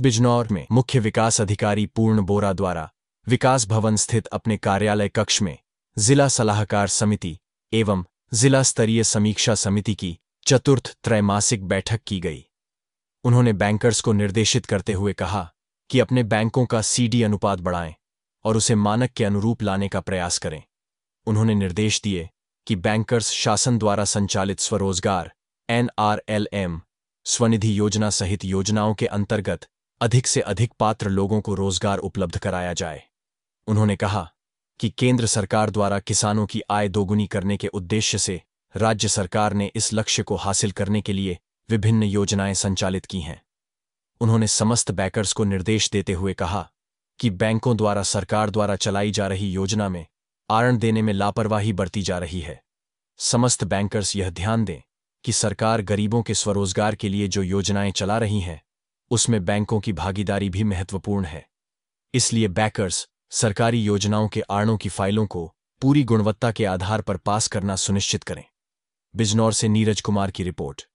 बिजनौर में मुख्य विकास अधिकारी पूर्ण बोरा द्वारा विकास भवन स्थित अपने कार्यालय कक्ष में जिला सलाहकार समिति एवं जिला स्तरीय समीक्षा समिति की चतुर्थ त्रैमासिक बैठक की गई उन्होंने बैंकर्स को निर्देशित करते हुए कहा कि अपने बैंकों का सीडी अनुपात बढ़ाएं और उसे मानक के अनुरूप लाने का प्रयास करें उन्होंने निर्देश दिए कि बैंकर्स शासन द्वारा संचालित स्वरोजगार एनआरएलएम स्वनिधि योजना सहित योजनाओं के अंतर्गत अधिक से अधिक पात्र लोगों को रोजगार उपलब्ध कराया जाए उन्होंने कहा कि केंद्र सरकार द्वारा किसानों की आय दोगुनी करने के उद्देश्य से राज्य सरकार ने इस लक्ष्य को हासिल करने के लिए विभिन्न योजनाएं संचालित की हैं उन्होंने समस्त बैंकर्स को निर्देश देते हुए कहा कि बैंकों द्वारा सरकार द्वारा चलाई जा रही योजना में आरण देने में लापरवाही बरती जा रही है समस्त बैंकर्स यह ध्यान दें कि सरकार गरीबों के स्वरोजगार के लिए जो योजनाएं चला रही हैं उसमें बैंकों की भागीदारी भी महत्वपूर्ण है इसलिए बैकर्स सरकारी योजनाओं के आड़ों की फाइलों को पूरी गुणवत्ता के आधार पर पास करना सुनिश्चित करें बिजनौर से नीरज कुमार की रिपोर्ट